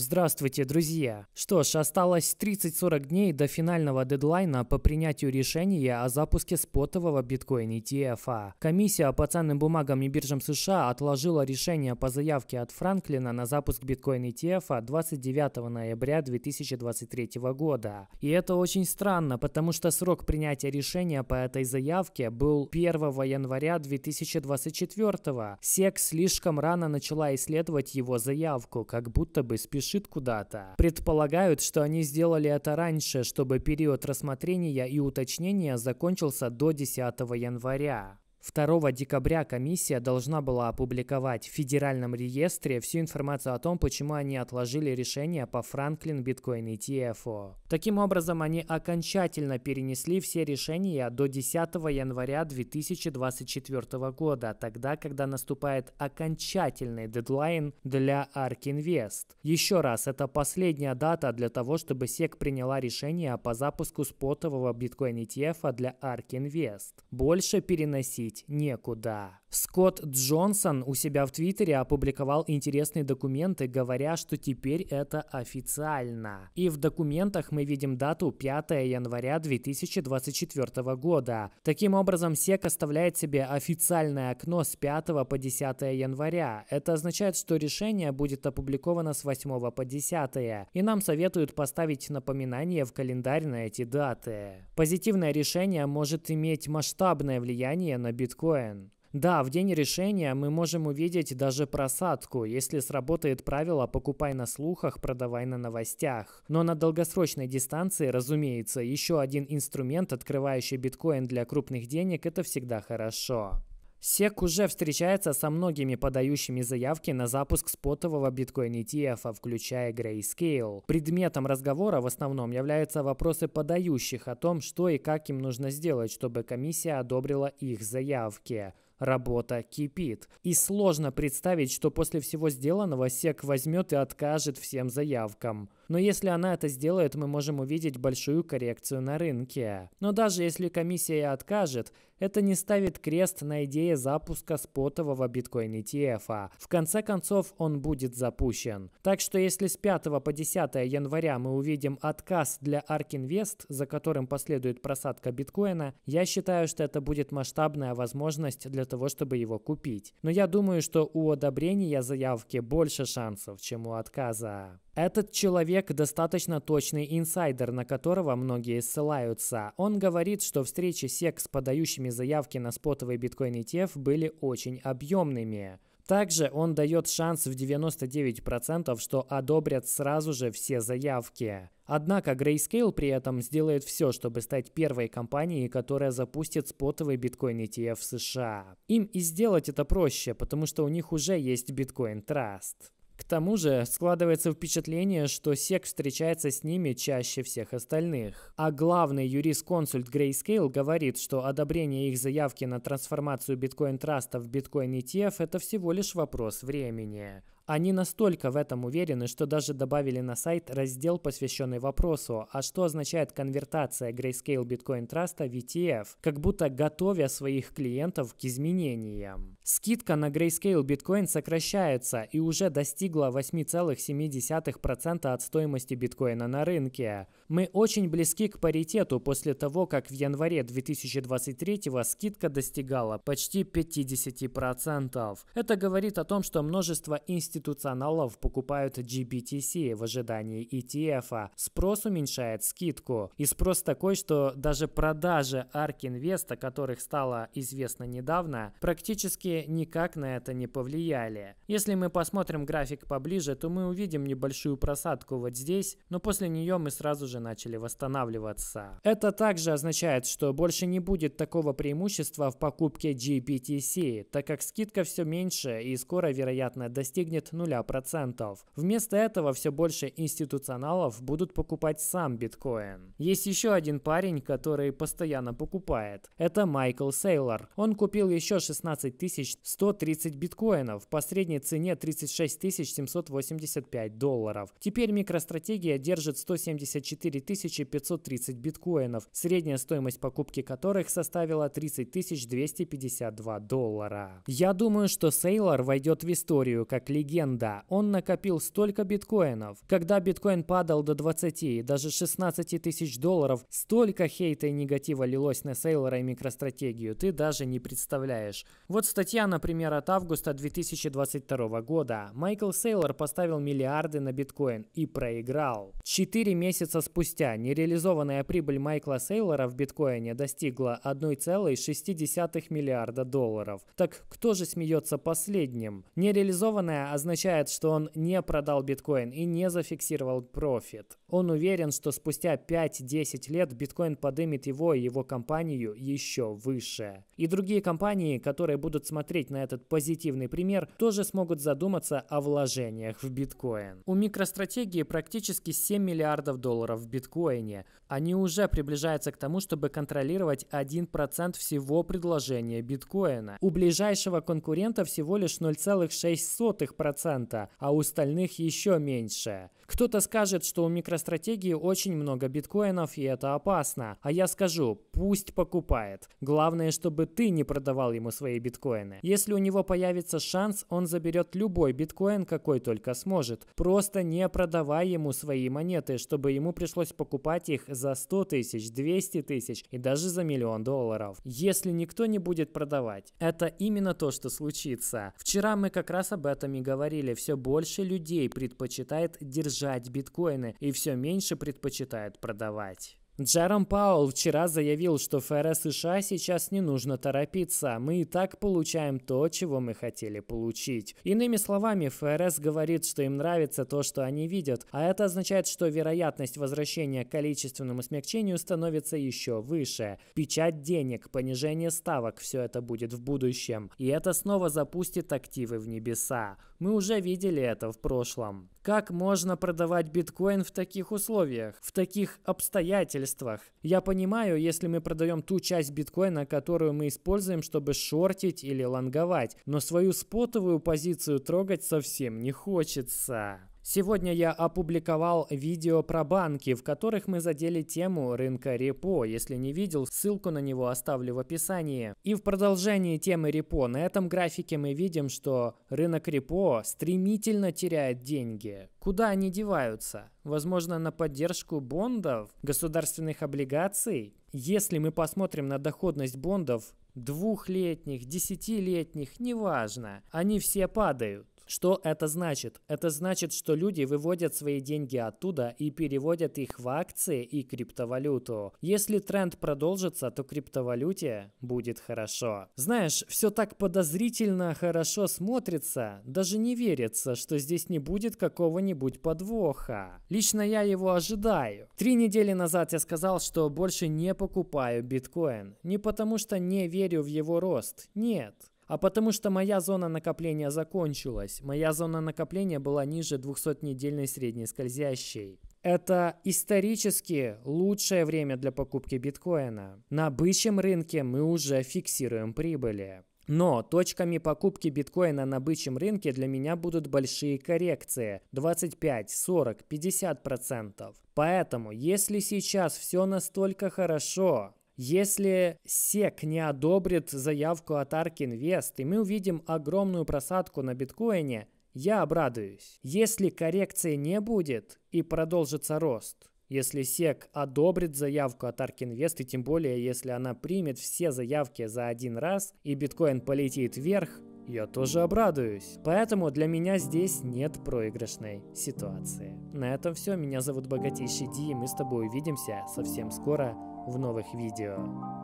Здравствуйте, друзья! Что ж, осталось 30-40 дней до финального дедлайна по принятию решения о запуске спотового биткоин ETF. А. Комиссия по ценным бумагам и биржам США отложила решение по заявке от Франклина на запуск биткоин ETF 29 ноября 2023 года. И это очень странно, потому что срок принятия решения по этой заявке был 1 января 2024. Сек слишком рано начала исследовать его заявку, как будто бы спешит спешит куда-то. Предполагают, что они сделали это раньше, чтобы период рассмотрения и уточнения закончился до 10 января. 2 декабря комиссия должна была опубликовать в Федеральном реестре всю информацию о том, почему они отложили решение по Franklin Bitcoin ETF. Таким образом, они окончательно перенесли все решения до 10 января 2024 года, тогда, когда наступает окончательный дедлайн для ARK Invest. Еще раз, это последняя дата для того, чтобы SEC приняла решение по запуску спотового биткоин ETF для ARK Invest. Больше переносить деть некуда. Скотт Джонсон у себя в Твиттере опубликовал интересные документы, говоря, что теперь это официально. И в документах мы видим дату 5 января 2024 года. Таким образом, СЕК оставляет себе официальное окно с 5 по 10 января. Это означает, что решение будет опубликовано с 8 по 10. И нам советуют поставить напоминание в календарь на эти даты. Позитивное решение может иметь масштабное влияние на биткоин. Да, в день решения мы можем увидеть даже просадку, если сработает правило «покупай на слухах, продавай на новостях». Но на долгосрочной дистанции, разумеется, еще один инструмент, открывающий биткоин для крупных денег, это всегда хорошо. SEC уже встречается со многими подающими заявки на запуск спотового биткоин ETF, а, включая Grayscale. Предметом разговора в основном являются вопросы подающих о том, что и как им нужно сделать, чтобы комиссия одобрила их заявки работа кипит. И сложно представить, что после всего сделанного СЕК возьмет и откажет всем заявкам. Но если она это сделает, мы можем увидеть большую коррекцию на рынке. Но даже если комиссия откажет, это не ставит крест на идее запуска спотового биткоин ETF. -а. В конце концов, он будет запущен. Так что если с 5 по 10 января мы увидим отказ для ARK Invest, за которым последует просадка биткоина, я считаю, что это будет масштабная возможность для того, чтобы его купить. Но я думаю, что у одобрения заявки больше шансов, чем у отказа. Этот человек человек достаточно точный инсайдер, на которого многие ссылаются. Он говорит, что встречи SEC с подающими заявки на спотовый биткоин ETF были очень объемными. Также он дает шанс в 99%, что одобрят сразу же все заявки. Однако Grayscale при этом сделает все, чтобы стать первой компанией, которая запустит спотовый биткоин ETF в США. Им и сделать это проще, потому что у них уже есть биткоин Trust тому же, складывается впечатление, что Сек встречается с ними чаще всех остальных. А главный юрисконсульт Grayscale говорит, что одобрение их заявки на трансформацию биткоин-траста в биткоин-ETF – это всего лишь вопрос времени. Они настолько в этом уверены, что даже добавили на сайт раздел, посвященный вопросу, а что означает конвертация Grayscale Bitcoin Trust в ETF, как будто готовя своих клиентов к изменениям. Скидка на Grayscale Bitcoin сокращается и уже достигла 8,7% от стоимости биткоина на рынке. Мы очень близки к паритету после того, как в январе 2023 скидка достигала почти 50%. Это говорит о том, что множество институционалов покупают GBTC в ожидании ETF. -а. Спрос уменьшает скидку. И спрос такой, что даже продажи ARK Invest, о которых стало известно недавно, практически никак на это не повлияли. Если мы посмотрим график поближе, то мы увидим небольшую просадку вот здесь, но после нее мы сразу же начали восстанавливаться. Это также означает, что больше не будет такого преимущества в покупке GPTC, так как скидка все меньше и скоро, вероятно, достигнет 0%. Вместо этого все больше институционалов будут покупать сам биткоин. Есть еще один парень, который постоянно покупает. Это Майкл Сейлор. Он купил еще 16 тысяч 130 биткоинов по средней цене 36 785 долларов. Теперь микростратегия держит 174 530 биткоинов, средняя стоимость покупки которых составила 30 252 доллара. Я думаю, что Сейлор войдет в историю как легенда. Он накопил столько биткоинов. Когда биткоин падал до 20 и даже 16 тысяч долларов, столько хейта и негатива лилось на Сейлора и микростратегию, ты даже не представляешь. Вот, кстати, Статья, например, от августа 2022 года. Майкл Сейлор поставил миллиарды на биткоин и проиграл. Четыре месяца спустя нереализованная прибыль Майкла Сейлора в биткоине достигла 1,6 миллиарда долларов. Так кто же смеется последним? Нереализованная означает, что он не продал биткоин и не зафиксировал профит. Он уверен, что спустя 5-10 лет биткоин подымет его и его компанию еще выше. И другие компании, которые будут смотреть на этот позитивный пример, тоже смогут задуматься о вложениях в биткоин. У микростратегии практически 7 миллиардов долларов в биткоине. Они уже приближаются к тому, чтобы контролировать 1% всего предложения биткоина. У ближайшего конкурента всего лишь 0,06%, а у остальных еще меньше. Кто-то скажет, что у микростратегии очень много биткоинов и это опасно. А я скажу, пусть покупает. Главное, чтобы ты не продавал ему свои биткоины. Если у него появится шанс, он заберет любой биткоин, какой только сможет. Просто не продавай ему свои монеты, чтобы ему пришлось покупать их за 100 тысяч, 200 тысяч и даже за миллион долларов. Если никто не будет продавать, это именно то, что случится. Вчера мы как раз об этом и говорили. Все больше людей предпочитает держать биткоины и все меньше предпочитает продавать. Джером Пауэлл вчера заявил, что ФРС США сейчас не нужно торопиться, мы и так получаем то, чего мы хотели получить. Иными словами, ФРС говорит, что им нравится то, что они видят, а это означает, что вероятность возвращения к количественному смягчению становится еще выше. Печать денег, понижение ставок – все это будет в будущем. И это снова запустит активы в небеса. Мы уже видели это в прошлом. Как можно продавать биткоин в таких условиях, в таких обстоятельствах? обстоятельствах. Я понимаю, если мы продаем ту часть биткоина, которую мы используем, чтобы шортить или лонговать, но свою спотовую позицию трогать совсем не хочется. Сегодня я опубликовал видео про банки, в которых мы задели тему рынка репо. Если не видел, ссылку на него оставлю в описании. И в продолжении темы репо на этом графике мы видим, что рынок репо стремительно теряет деньги. Куда они деваются? Возможно, на поддержку бондов, государственных облигаций? Если мы посмотрим на доходность бондов, двухлетних, десятилетних, неважно, они все падают. Что это значит? Это значит, что люди выводят свои деньги оттуда и переводят их в акции и криптовалюту. Если тренд продолжится, то криптовалюте будет хорошо. Знаешь, все так подозрительно хорошо смотрится, даже не верится, что здесь не будет какого-нибудь подвоха. Лично я его ожидаю. Три недели назад я сказал, что больше не покупаю биткоин. Не потому что не верю в его рост. Нет. А потому что моя зона накопления закончилась. Моя зона накопления была ниже 200-недельной средней скользящей. Это исторически лучшее время для покупки биткоина. На бычьем рынке мы уже фиксируем прибыли. Но точками покупки биткоина на бычьем рынке для меня будут большие коррекции 25, 40, 50 процентов. Поэтому, если сейчас все настолько хорошо, если SEC не одобрит заявку от ARK Invest, и мы увидим огромную просадку на биткоине, я обрадуюсь. Если коррекции не будет и продолжится рост, если SEC одобрит заявку от ARK Invest, и тем более, если она примет все заявки за один раз, и биткоин полетит вверх, я тоже обрадуюсь. Поэтому для меня здесь нет проигрышной ситуации. На этом все. Меня зовут Богатейший Ди, и мы с тобой увидимся совсем скоро в новых видео.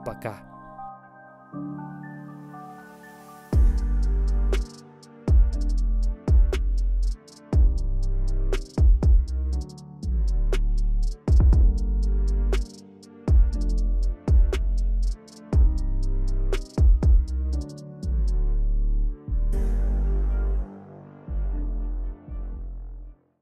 Пока!